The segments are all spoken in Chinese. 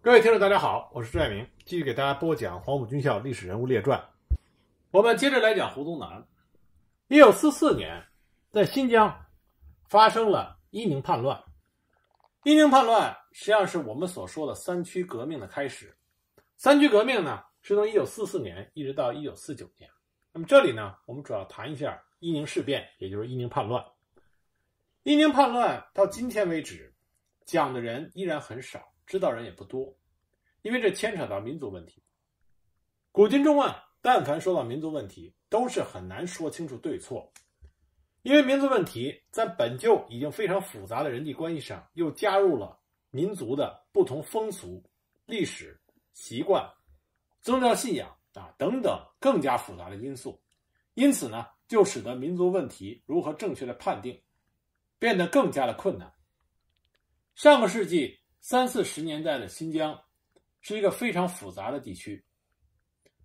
各位听众，大家好，我是朱爱明，继续给大家播讲《黄埔军校历史人物列传》。我们接着来讲胡宗南。一九四四年，在新疆发生了伊宁叛乱。伊宁叛乱实际上是我们所说的三区革命的开始。三区革命呢，是从一九四四年一直到一九四九年。那么这里呢，我们主要谈一下伊宁事变，也就是伊宁叛乱。伊宁叛乱到今天为止，讲的人依然很少。知道人也不多，因为这牵扯到民族问题。古今中外，但凡说到民族问题，都是很难说清楚对错，因为民族问题在本就已经非常复杂的人际关系上，又加入了民族的不同风俗、历史习惯、宗教信仰啊等等更加复杂的因素，因此呢，就使得民族问题如何正确的判定变得更加的困难。上个世纪。三四十年代的新疆是一个非常复杂的地区。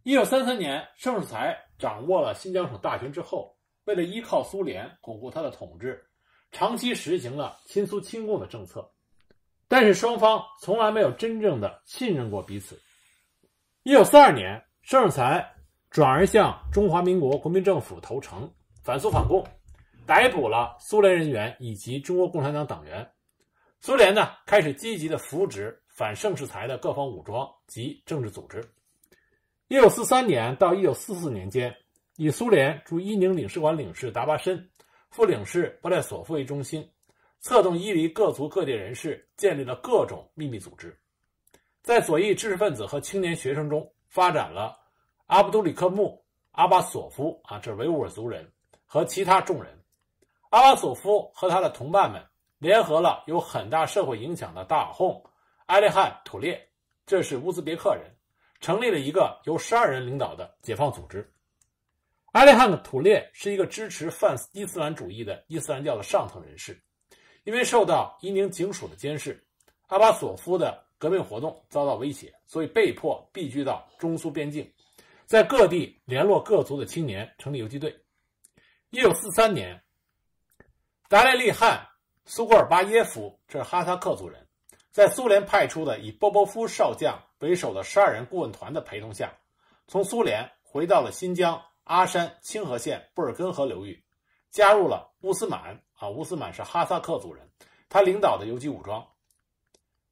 一九三三年，盛世才掌握了新疆省大权之后，为了依靠苏联巩固他的统治，长期实行了亲苏亲共的政策。但是双方从来没有真正的信任过彼此。一九四二年，盛世才转而向中华民国国民政府投诚，反苏反共，逮捕了苏联人员以及中国共产党党员。苏联呢，开始积极的扶植反盛世才的各方武装及政治组织。一九四三年到一九四四年间，以苏联驻伊宁领事馆领事达巴申、副领事布列索夫为中心，策动伊犁各族各界人士建立了各种秘密组织，在左翼知识分子和青年学生中发展了阿卜杜里克木、阿巴索夫啊，这是维吾尔族人和其他众人。阿巴索夫和他的同伴们。联合了有很大社会影响的大哄埃利汉·土列，这是乌兹别克人，成立了一个由十二人领导的解放组织。埃汉的土列是一个支持泛伊斯兰主义的伊斯兰教的上层人士，因为受到伊宁警署的监视，阿巴索夫的革命活动遭到威胁，所以被迫避居到中苏边境，在各地联络各族的青年，成立游击队。一九四三年，达赖利汗。苏古尔巴耶夫这是哈萨克族人，在苏联派出的以波波夫少将为首的十二人顾问团的陪同下，从苏联回到了新疆阿山清河县布尔根河流域，加入了乌斯满啊，乌斯满是哈萨克族人，他领导的游击武装。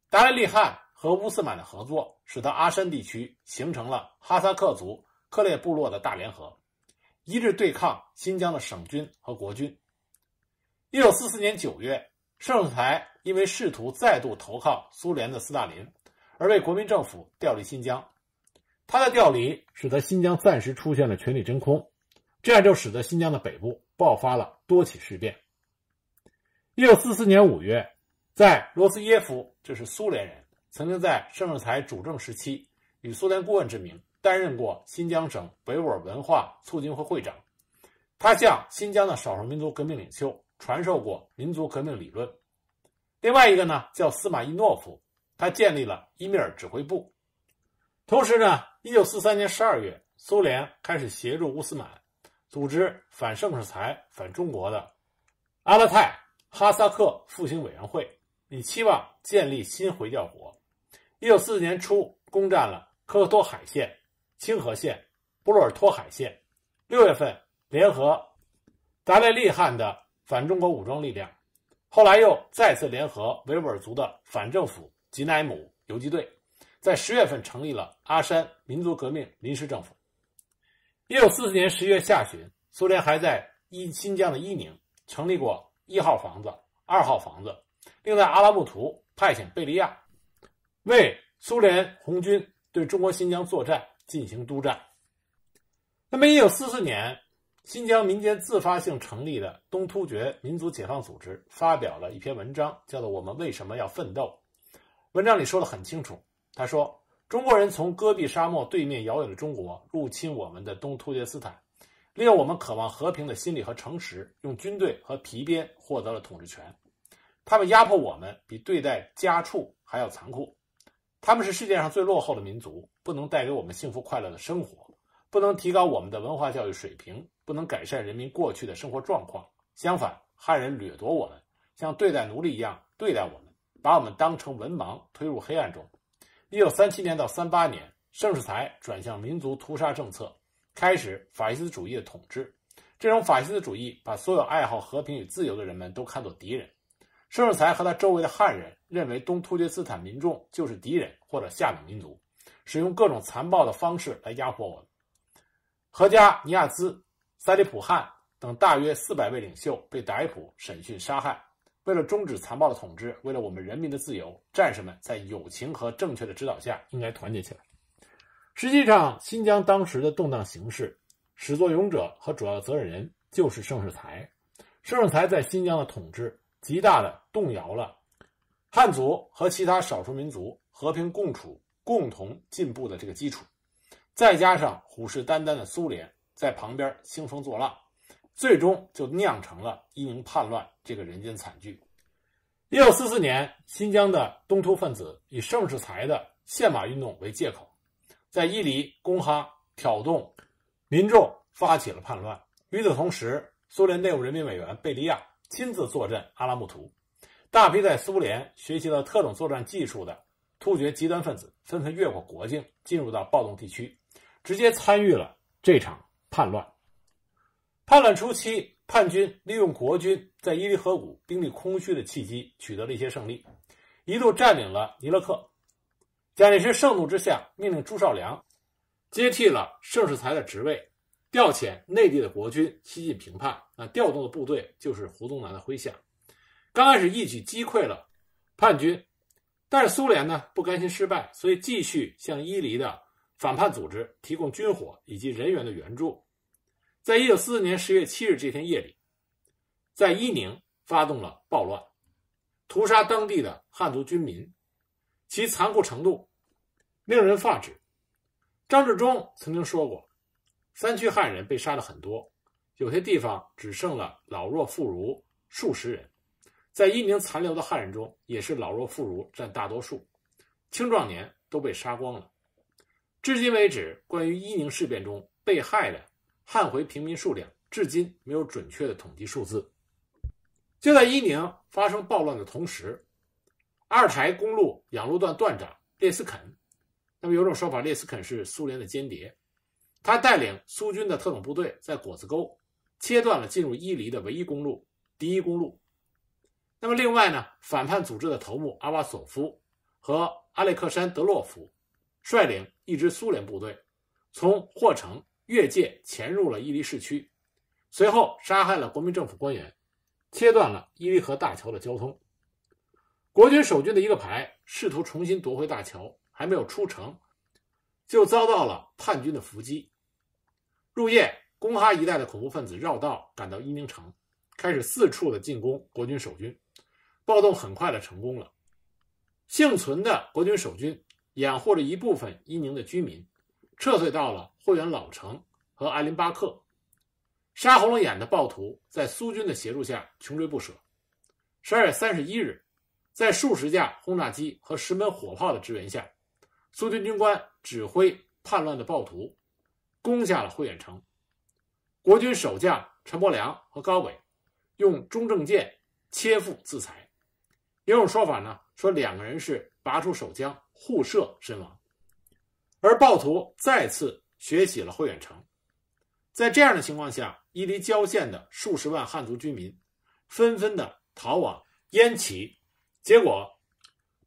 达赖利汗和乌斯满的合作，使得阿山地区形成了哈萨克族克烈部落的大联合，一致对抗新疆的省军和国军。一九四四年九月，盛世才因为试图再度投靠苏联的斯大林，而被国民政府调离新疆。他的调离使得新疆暂时出现了权力真空，这样就使得新疆的北部爆发了多起事变。一九四四年五月，在罗斯耶夫，这是苏联人，曾经在盛世才主政时期，以苏联顾问之名担任过新疆省北尔文化促进会会长。他向新疆的少数民族革命领袖。传授过民族革命理论，另外一个呢叫司马伊诺夫，他建立了伊米尔指挥部。同时呢，一九四三年十二月，苏联开始协助乌斯满组织反盛世才、反中国的阿勒泰哈萨克复兴委员会，以期望建立新回教国。一九四四年初，攻占了科克托海县、清河县、布洛尔托海县。六月份，联合达赖利汗的。反中国武装力量，后来又再次联合维吾尔族的反政府吉乃姆游击队，在十月份成立了阿山民族革命临时政府。一九四四年十月下旬，苏联还在伊新疆的伊宁成立过一号房子、二号房子，并在阿拉木图派遣贝利亚，为苏联红军对中国新疆作战进行督战。那么，一九四四年。新疆民间自发性成立的东突厥民族解放组织发表了一篇文章，叫做《我们为什么要奋斗》。文章里说的很清楚，他说：“中国人从戈壁沙漠对面遥远的中国入侵我们的东突厥斯坦，利用我们渴望和平的心理和诚实，用军队和皮鞭获得了统治权。他们压迫我们比对待家畜还要残酷。他们是世界上最落后的民族，不能带给我们幸福快乐的生活，不能提高我们的文化教育水平。”不能改善人民过去的生活状况。相反，汉人掠夺我们，像对待奴隶一样对待我们，把我们当成文盲，推入黑暗中。一九三七年到三八年，盛世才转向民族屠杀政策，开始法西斯主义的统治。这种法西斯主义把所有爱好和平与自由的人们都看作敌人。盛世才和他周围的汉人认为东突厥斯坦民众就是敌人或者下等民族，使用各种残暴的方式来压迫我们。何加尼亚兹。塞利普汗等大约四百位领袖被逮捕、审讯、杀害。为了终止残暴的统治，为了我们人民的自由，战士们在友情和正确的指导下应该团结起来。实际上，新疆当时的动荡形势，始作俑者和主要责任人就是盛世才。盛世才在新疆的统治，极大的动摇了汉族和其他少数民族和平共处、共同进步的这个基础。再加上虎视眈眈的苏联。在旁边兴风作浪，最终就酿成了一名叛乱这个人间惨剧。一九四四年，新疆的东突分子以盛世才的宪马运动为借口，在伊犁、公哈挑动民众发起了叛乱。与此同时，苏联内务人民委员贝利亚亲自坐镇阿拉木图，大批在苏联学习了特种作战技术的突厥极端分子纷纷越过国境，进入到暴动地区，直接参与了这场。叛乱，叛乱初期，叛军利用国军在伊犁河谷兵力空虚的契机，取得了一些胜利，一度占领了尼勒克。蒋介石盛怒之下，命令朱绍良接替了盛世才的职位，调遣内地的国军西进平叛。那调动的部队就是胡宗南的麾下，刚开始一举击溃了叛军，但是苏联呢不甘心失败，所以继续向伊犁的。反叛组织提供军火以及人员的援助，在一九四四年十月七日这天夜里，在伊宁发动了暴乱，屠杀当地的汉族军民，其残酷程度令人发指。张治中曾经说过，三区汉人被杀了很多，有些地方只剩了老弱妇孺数十人，在伊宁残留的汉人中，也是老弱妇孺占大多数，青壮年都被杀光了。至今为止，关于伊宁事变中被害的汉回平民数量，至今没有准确的统计数字。就在伊宁发生暴乱的同时，阿尔台公路养路段段长列斯肯，那么有种说法，列斯肯是苏联的间谍，他带领苏军的特种部队在果子沟切断了进入伊犁的唯一公路——第一公路。那么另外呢，反叛组织的头目阿瓦索夫和阿列克山德洛夫率领。一支苏联部队从霍城越界潜入了伊犁市区，随后杀害了国民政府官员，切断了伊犁河大桥的交通。国军守军的一个排试图重新夺回大桥，还没有出城，就遭到了叛军的伏击。入夜，公哈一带的恐怖分子绕道赶到伊宁城，开始四处的进攻国军守军。暴动很快的成功了，幸存的国军守军。掩护着一部分伊宁的居民，撤退到了霍援老城和艾林巴克。杀红了眼的暴徒在苏军的协助下穷追不舍。十二月三十一日，在数十架轰炸机和十门火炮的支援下，苏军军官指挥叛乱的暴徒攻下了霍远城。国军首将陈伯良和高伟用中正剑切腹自裁。也有说法呢，说两个人是拔出手枪。互射身亡，而暴徒再次血洗了惠远程。在这样的情况下，伊犁郊县的数十万汉族居民，纷纷的逃往燕齐，结果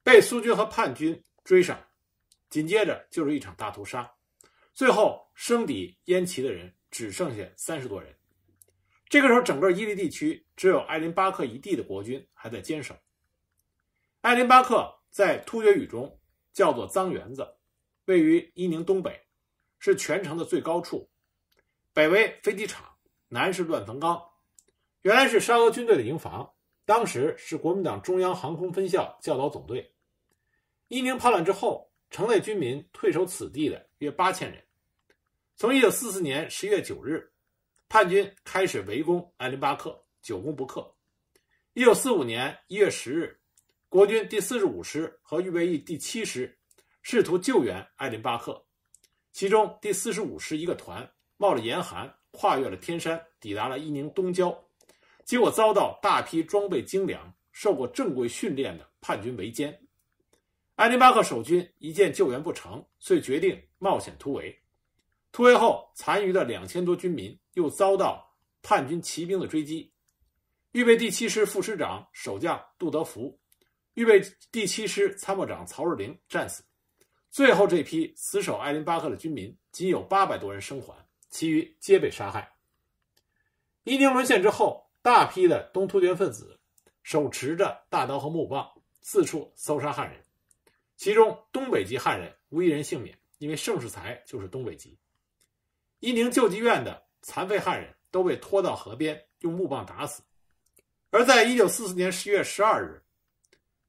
被苏军和叛军追上，紧接着就是一场大屠杀。最后，生抵燕齐的人只剩下三十多人。这个时候，整个伊犁地区只有艾林巴克一地的国军还在坚守。艾林巴克在突厥语中。叫做脏园子，位于伊宁东北，是全城的最高处。北为飞机场，南是乱坟岗，原来是沙俄军队的营房，当时是国民党中央航空分校教导总队。伊宁叛乱之后，城内军民退守此地的约八千人。从一九四四年十月九日，叛军开始围攻艾林巴克，久攻不克。一九四五年一月十日。国军第四十五师和预备役第七师试图救援艾林巴克，其中第四十五师一个团冒着严寒，跨越了天山，抵达了伊宁东郊，结果遭到大批装备精良、受过正规训练的叛军围歼。艾林巴克守军一见救援不成，遂决定冒险突围。突围后，残余的两千多军民又遭到叛军骑兵的追击。预备第七师副师长、守将杜德福。预备第七师参谋长曹日林战死，最后这批死守艾林巴克的军民仅有八百多人生还，其余皆被杀害。伊宁沦陷之后，大批的东突厥分子手持着大刀和木棒四处搜杀汉人，其中东北籍汉人无一人幸免，因为盛世才就是东北籍。伊宁救济院的残废汉人都被拖到河边用木棒打死，而在一九四四年十月十二日。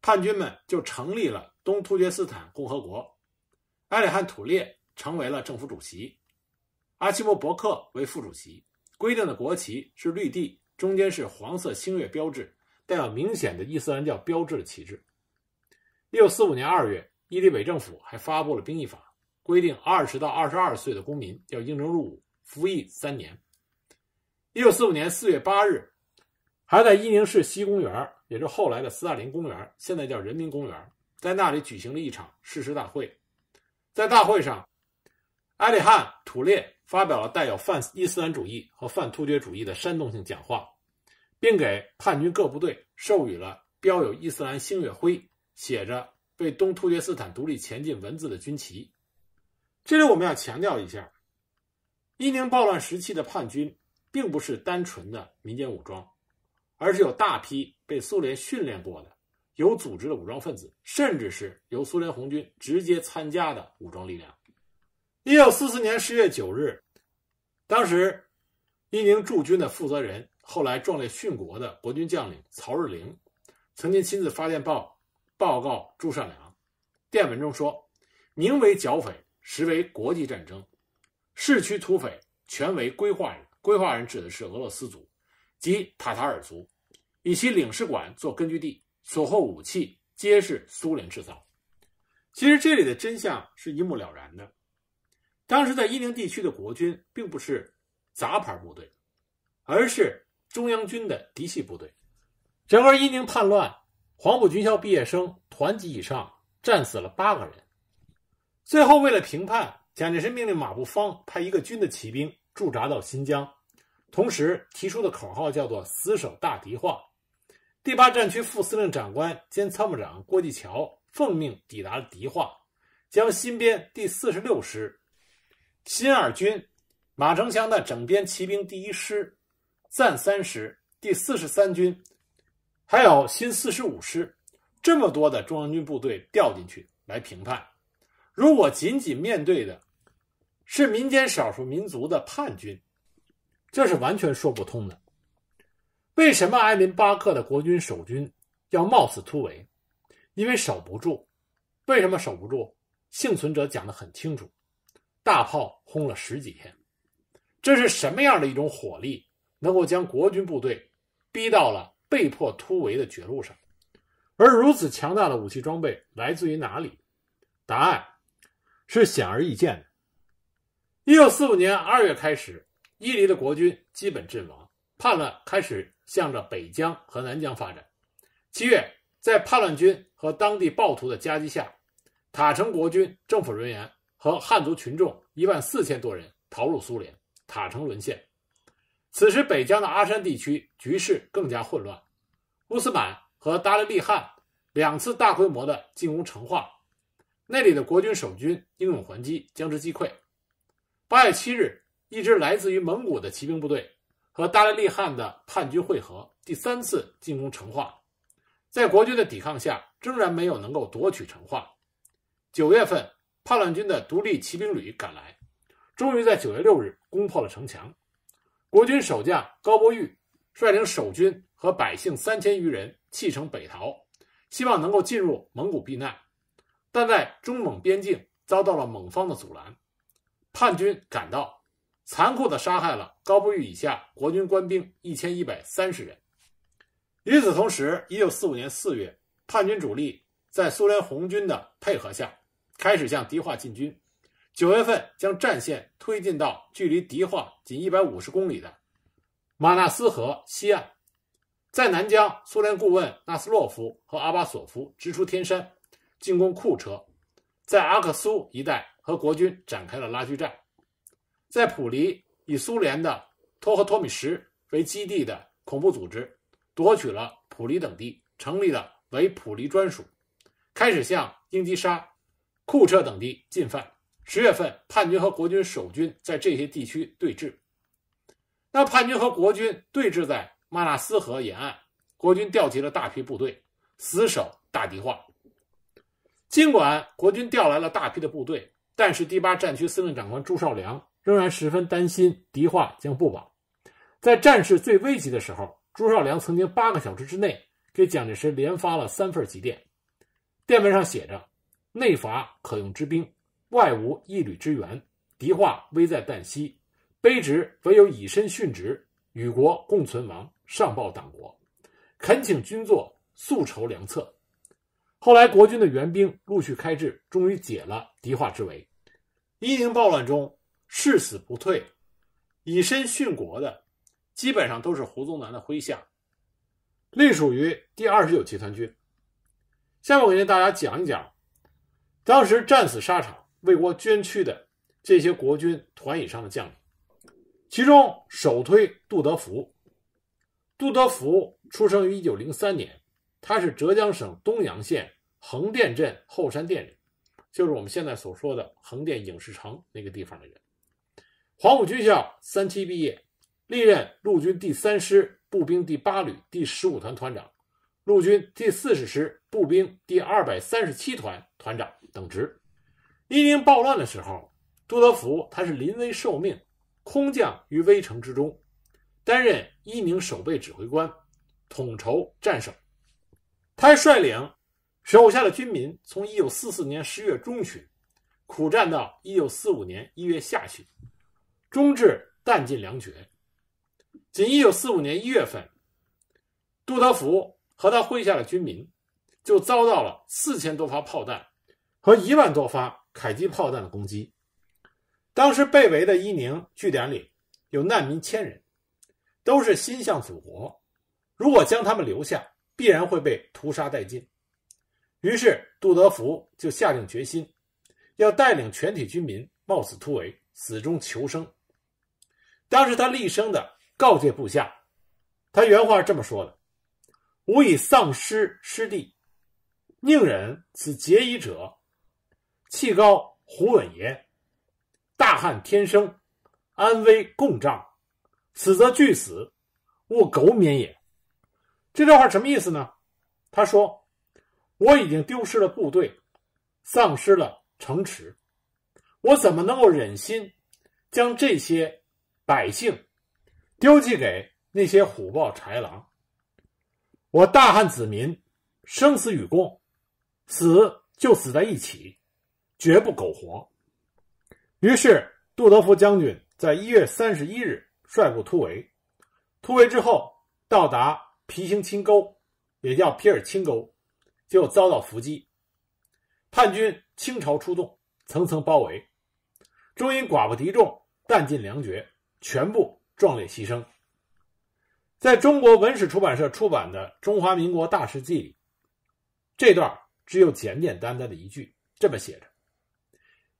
叛军们就成立了东突厥斯坦共和国，埃里汉·土列成为了政府主席，阿奇莫·伯克为副主席。规定的国旗是绿地，中间是黄色星月标志，带有明显的伊斯兰教标志的旗帜。1945年2月，伊犁伪政府还发布了兵役法，规定20到22岁的公民要应征入伍，服役三年。1945年4月8日。还在伊宁市西公园，也就是后来的斯大林公园，现在叫人民公园，在那里举行了一场誓师大会。在大会上，埃里汉·土列发表了带有泛伊斯兰主义和泛突厥主义的煽动性讲话，并给叛军各部队授予了标有伊斯兰星月徽、写着“为东突厥斯坦独立前进”文字的军旗。这里我们要强调一下，伊宁暴乱时期的叛军并不是单纯的民间武装。而是有大批被苏联训练过的、有组织的武装分子，甚至是由苏联红军直接参加的武装力量。一九四四年十月九日，当时伊宁驻军的负责人，后来壮烈殉国的国军将领曹日玲，曾经亲自发电报报告朱善良，电文中说：“名为剿匪，实为国际战争。市区土匪全为规划人，规划人指的是俄罗斯族。”及塔塔尔族，以其领事馆做根据地，所获武器皆是苏联制造。其实这里的真相是一目了然的。当时在伊宁地区的国军并不是杂牌部队，而是中央军的嫡系部队。整个伊宁叛乱，黄埔军校毕业生团级以上战死了八个人。最后为了评判，蒋介石命令马步芳派一个军的骑兵驻扎到新疆。同时提出的口号叫做“死守大敌化”。第八战区副司令长官兼参谋长郭继桥奉命抵达敌化，将新编第四十六师、新二军、马城祥的整编骑兵第一师、暂三师、第四十三军，还有新四十五师，这么多的中央军部队调进去来评判。如果仅仅面对的是民间少数民族的叛军，这是完全说不通的。为什么埃林巴克的国军守军要冒死突围？因为守不住。为什么守不住？幸存者讲得很清楚：大炮轰了十几天，这是什么样的一种火力，能够将国军部队逼到了被迫突围的绝路上？而如此强大的武器装备来自于哪里？答案是显而易见的：1945年2月开始。伊犁的国军基本阵亡，叛乱开始向着北疆和南疆发展。七月，在叛乱军和当地暴徒的夹击下，塔城国军政府人员和汉族群众一万四千多人逃入苏联，塔城沦陷。此时，北疆的阿山地区局势更加混乱，乌斯满和达勒利汗两次大规模的进攻城化，那里的国军守军英勇还击，将之击溃。八月七日。一支来自于蒙古的骑兵部队和达赖力汗的叛军会合，第三次进攻成化，在国军的抵抗下，仍然没有能够夺取成化。九月份，叛乱军的独立骑兵旅赶来，终于在九月六日攻破了城墙。国军守将高伯玉率领守军和百姓三千余人弃城北逃，希望能够进入蒙古避难，但在中蒙边境遭到了蒙方的阻拦。叛军赶到。残酷地杀害了高布玉以下国军官兵一千一百三十人。与此同时，一九四五年四月，叛军主力在苏联红军的配合下，开始向迪化进军。九月份，将战线推进到距离迪化仅一百五十公里的马纳斯河西岸。在南疆，苏联顾问纳斯洛夫和阿巴索夫直出天山，进攻库车，在阿克苏一带和国军展开了拉锯战。在普里以苏联的托和托米什为基地的恐怖组织夺取了普里等地，成立了为普里专属，开始向英吉沙、库车等地进犯。十月份，叛军和国军守军在这些地区对峙。那叛军和国军对峙在马纳斯河沿岸，国军调集了大批部队死守大迪化。尽管国军调来了大批的部队，但是第八战区司令长官朱绍良。仍然十分担心，敌化将不保。在战事最危急的时候，朱绍良曾经八个小时之内给蒋介石连发了三份急电，电文上写着：“内乏可用之兵，外无一旅之援，敌化危在旦夕，卑职唯有以身殉职，与国共存亡，上报党国，恳请军座速筹良策。”后来，国军的援兵陆续开至，终于解了敌化之围。伊宁暴乱中。誓死不退，以身殉国的基本上都是胡宗南的麾下，隶属于第二十九集团军。下面我给大家讲一讲当时战死沙场、为国捐躯的这些国军团以上的将领，其中首推杜德福。杜德福出生于一九零三年，他是浙江省东阳县横店镇后山店人，就是我们现在所说的横店影视城那个地方的人。黄埔军校三期毕业，历任陆军第三师步兵第八旅第十五团团长、陆军第四十师步兵第二百三十七团团长等职。一宁暴乱的时候，朱德福他是临危受命，空降于危城之中，担任一宁守备指挥官，统筹战守。他率领手下的军民，从一九四四年十月中旬苦战到一九四五年一月下旬。终至弹尽粮绝。仅一九四五年一月份，杜德福和他麾下的军民就遭到了四千多发炮弹和一万多发迫击炮弹的攻击。当时被围的伊宁据点里有难民千人，都是心向祖国。如果将他们留下，必然会被屠杀殆尽。于是杜德福就下定决心，要带领全体军民冒死突围，死中求生。当时他厉声的告诫部下，他原话这么说的：“吾已丧失失地，宁忍此劫矣者，气高虎稳也。大汉天生，安危共障，死则俱死，勿苟免也。”这段话什么意思呢？他说：“我已经丢失了部队，丧失了城池，我怎么能够忍心将这些？”百姓丢弃给那些虎豹豺狼。我大汉子民生死与共，死就死在一起，绝不苟活。于是杜德福将军在一月三十一日率部突围，突围之后到达皮兴清沟，也叫皮尔清沟，就遭到伏击。叛军倾巢出动，层层包围，终因寡不敌众，弹尽粮绝。全部壮烈牺牲。在中国文史出版社出版的《中华民国大事记》里，这段只有简简单单的一句，这么写着：“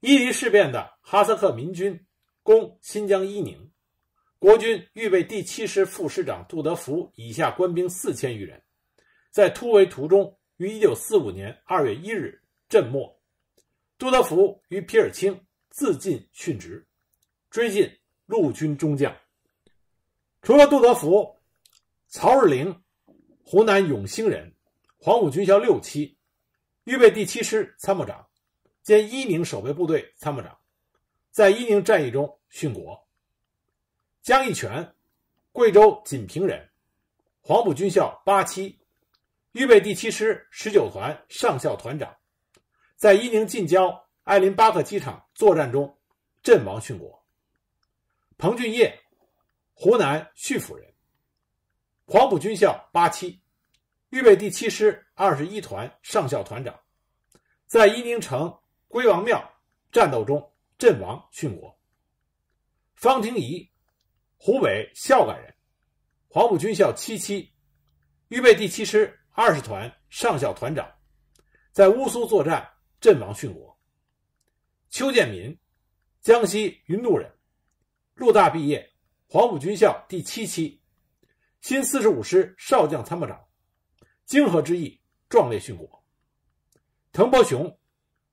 伊犁事变的哈萨克民军攻新疆伊宁，国军预备第七师副师长杜德福以下官兵四千余人，在突围途中，于一九四五年二月一日阵没。杜德福与皮尔清自尽殉职，追进陆军中将，除了杜德福、曹日龄，湖南永兴人，黄埔军校六期，预备第七师参谋长，兼伊宁守备部队参谋长，在伊宁战役中殉国。江一全，贵州锦屏人，黄埔军校八期，预备第七师十九团上校团长，在伊宁近郊艾林巴克机场作战中阵亡殉国。彭俊业，湖南溆浦人，黄埔军校八期，预备第七师二十一团上校团长，在伊宁城龟王庙战斗中阵亡殉国。方廷仪，湖北孝感人，黄埔军校七期，预备第七师二十团上校团长，在乌苏作战阵亡殉国。邱建民，江西云度人。陆大毕业，黄埔军校第七期，新四十五师少将参谋长，泾河之役壮烈殉国。滕伯雄，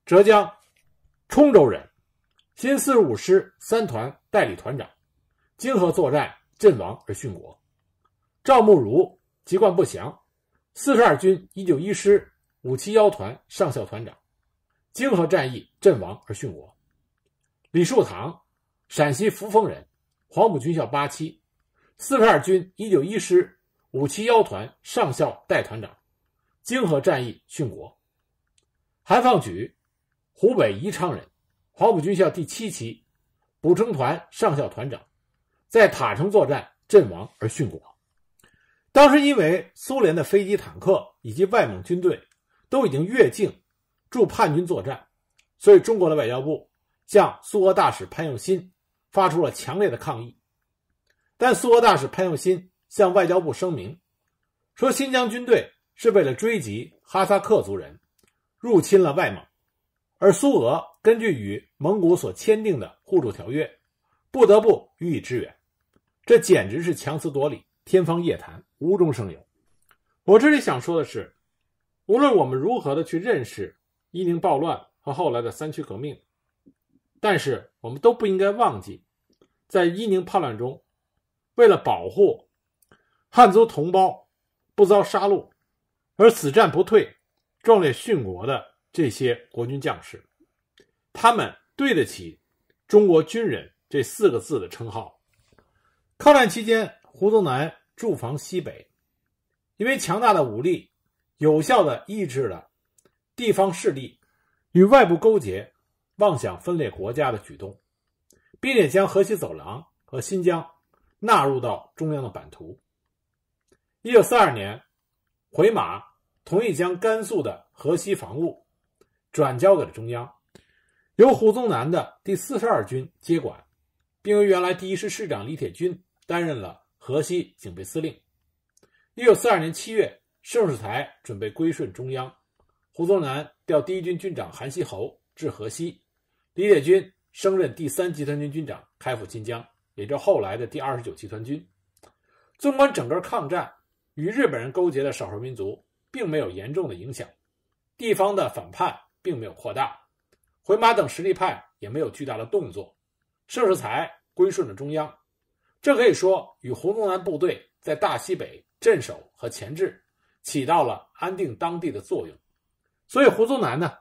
浙江冲州人，新四十五师三团代理团长，泾河作战阵亡而殉国。赵慕如籍贯不详，四十二军一九一师五七幺团上校团长，泾河战役阵亡而殉国。李树堂。陕西扶风人，黄埔军校八期，四十二军一九一师五七幺团上校代团长，泾河战役殉国。韩放举，湖北宜昌人，黄埔军校第七期，补充团上校团长，在塔城作战阵亡而殉国。当时因为苏联的飞机、坦克以及外蒙军队都已经越境，驻叛军作战，所以中国的外交部向苏俄大使潘友新。发出了强烈的抗议，但苏俄大使潘友新向外交部声明说：“新疆军队是为了追击哈萨克族人，入侵了外蒙，而苏俄根据与蒙古所签订的互助条约，不得不予以支援。”这简直是强词夺理、天方夜谭、无中生有。我这里想说的是，无论我们如何的去认识伊宁暴乱和后来的三区革命。但是我们都不应该忘记，在伊宁叛乱中，为了保护汉族同胞不遭杀戮而死战不退、壮烈殉国的这些国军将士，他们对得起“中国军人”这四个字的称号。抗战期间，胡宗南驻防西北，因为强大的武力，有效的抑制了地方势力与外部勾结。妄想分裂国家的举动，并且将河西走廊和新疆纳入到中央的版图。一九四二年，回马同意将甘肃的河西防务转交给了中央，由胡宗南的第四十二军接管，并由原来第一师师长李铁军担任了河西警备司令。一九四二年七月，盛世才准备归顺中央，胡宗南调第一军军长韩锡侯至河西。李铁军升任第三集团军军长，开赴新疆，也就后来的第二十九集团军。纵观整个抗战，与日本人勾结的少数民族并没有严重的影响，地方的反叛并没有扩大，回马等实力派也没有巨大的动作，盛世才归顺了中央。这可以说与胡宗南部队在大西北镇守和前置，起到了安定当地的作用。所以胡宗南呢，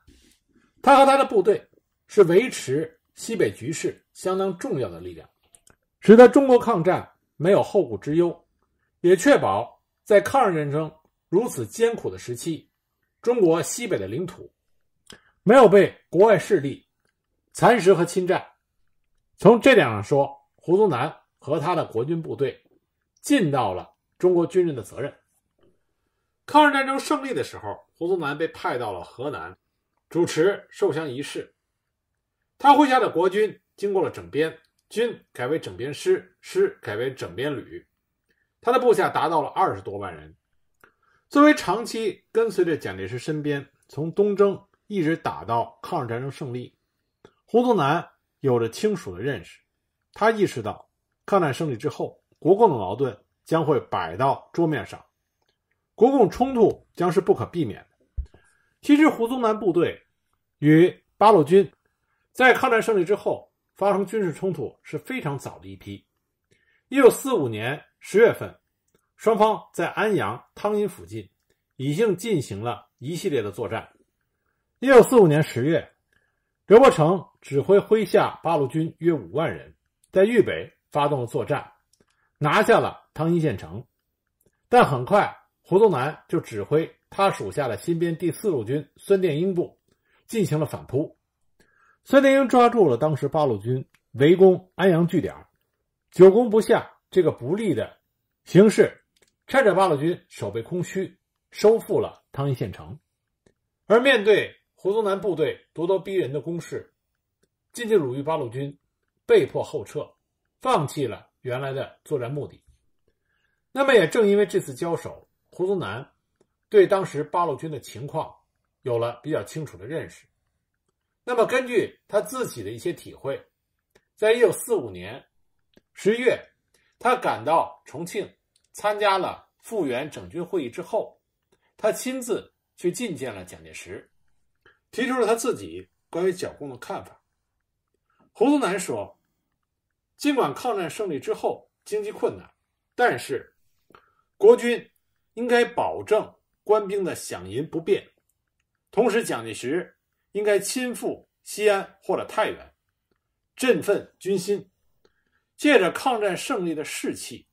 他和他的部队。是维持西北局势相当重要的力量，使得中国抗战没有后顾之忧，也确保在抗日战争如此艰苦的时期，中国西北的领土没有被国外势力蚕食和侵占。从这点上说，胡宗南和他的国军部队尽到了中国军人的责任。抗日战争胜利的时候，胡宗南被派到了河南，主持受降仪式。他麾下的国军经过了整编，军改为整编师，师改为整编旅，他的部下达到了二十多万人。作为长期跟随着蒋介石身边，从东征一直打到抗日战争胜利，胡宗南有着清楚的认识。他意识到抗战胜利之后，国共的矛盾将会摆到桌面上，国共冲突将是不可避免的。其实，胡宗南部队与八路军。在抗战胜利之后发生军事冲突是非常早的一批。1945年10月份，双方在安阳汤阴附近已经进行了一系列的作战。1945年10月，刘伯承指挥麾下八路军约五万人在豫北发动了作战，拿下了汤阴县城。但很快，胡宗南就指挥他属下的新编第四路军孙殿英部进行了反扑。孙连英抓住了当时八路军围攻安阳据点，久攻不下这个不利的形势，趁着八路军守备空虚，收复了汤阴县城。而面对胡宗南部队咄咄逼人的攻势，晋冀鲁豫八路军被迫后撤，放弃了原来的作战目的。那么也正因为这次交手，胡宗南对当时八路军的情况有了比较清楚的认识。那么，根据他自己的一些体会，在一九四五年十月，他赶到重庆，参加了复员整军会议之后，他亲自去觐见了蒋介石，提出了他自己关于剿共的看法。胡宗南说：“尽管抗战胜利之后经济困难，但是国军应该保证官兵的饷银不变，同时蒋介石。”应该亲赴西安或者太原，振奋军心，借着抗战胜利的士气，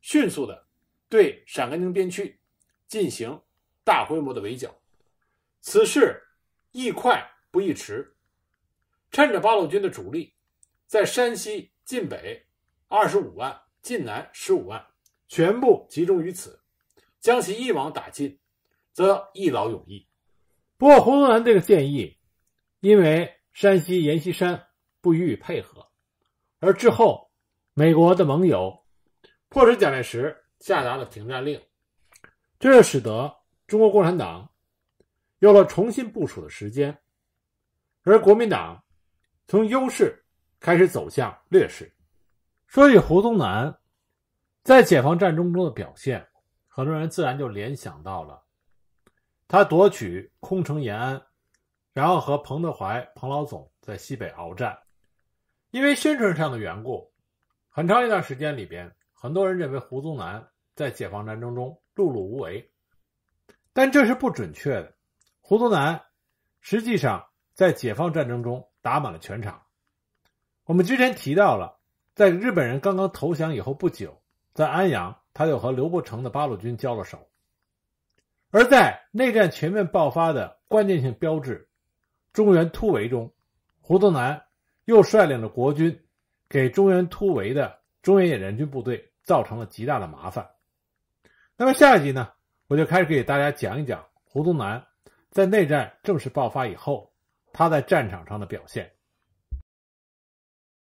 迅速的对陕甘宁边区进行大规模的围剿。此事宜快不宜迟，趁着八路军的主力在山西晋北二十五万、晋南十五万全部集中于此，将其一网打尽，则一劳永逸。不过，胡宗南这个建议，因为山西阎锡山不予以配合，而之后，美国的盟友迫使蒋介石下达了停战令，这就使得中国共产党有了重新部署的时间，而国民党从优势开始走向劣势。所以，胡宗南在解放战争中的表现，很多人自然就联想到了他夺取。攻城延安，然后和彭德怀、彭老总在西北鏖战。因为宣传上的缘故，很长一段时间里边，很多人认为胡宗南在解放战争中碌碌无为，但这是不准确的。胡宗南实际上在解放战争中打满了全场。我们之前提到了，在日本人刚刚投降以后不久，在安阳他就和刘伯承的八路军交了手。而在内战全面爆发的关键性标志——中原突围中，胡宗南又率领着国军，给中原突围的中原野战军部队造成了极大的麻烦。那么下一集呢，我就开始给大家讲一讲胡宗南在内战正式爆发以后，他在战场上的表现。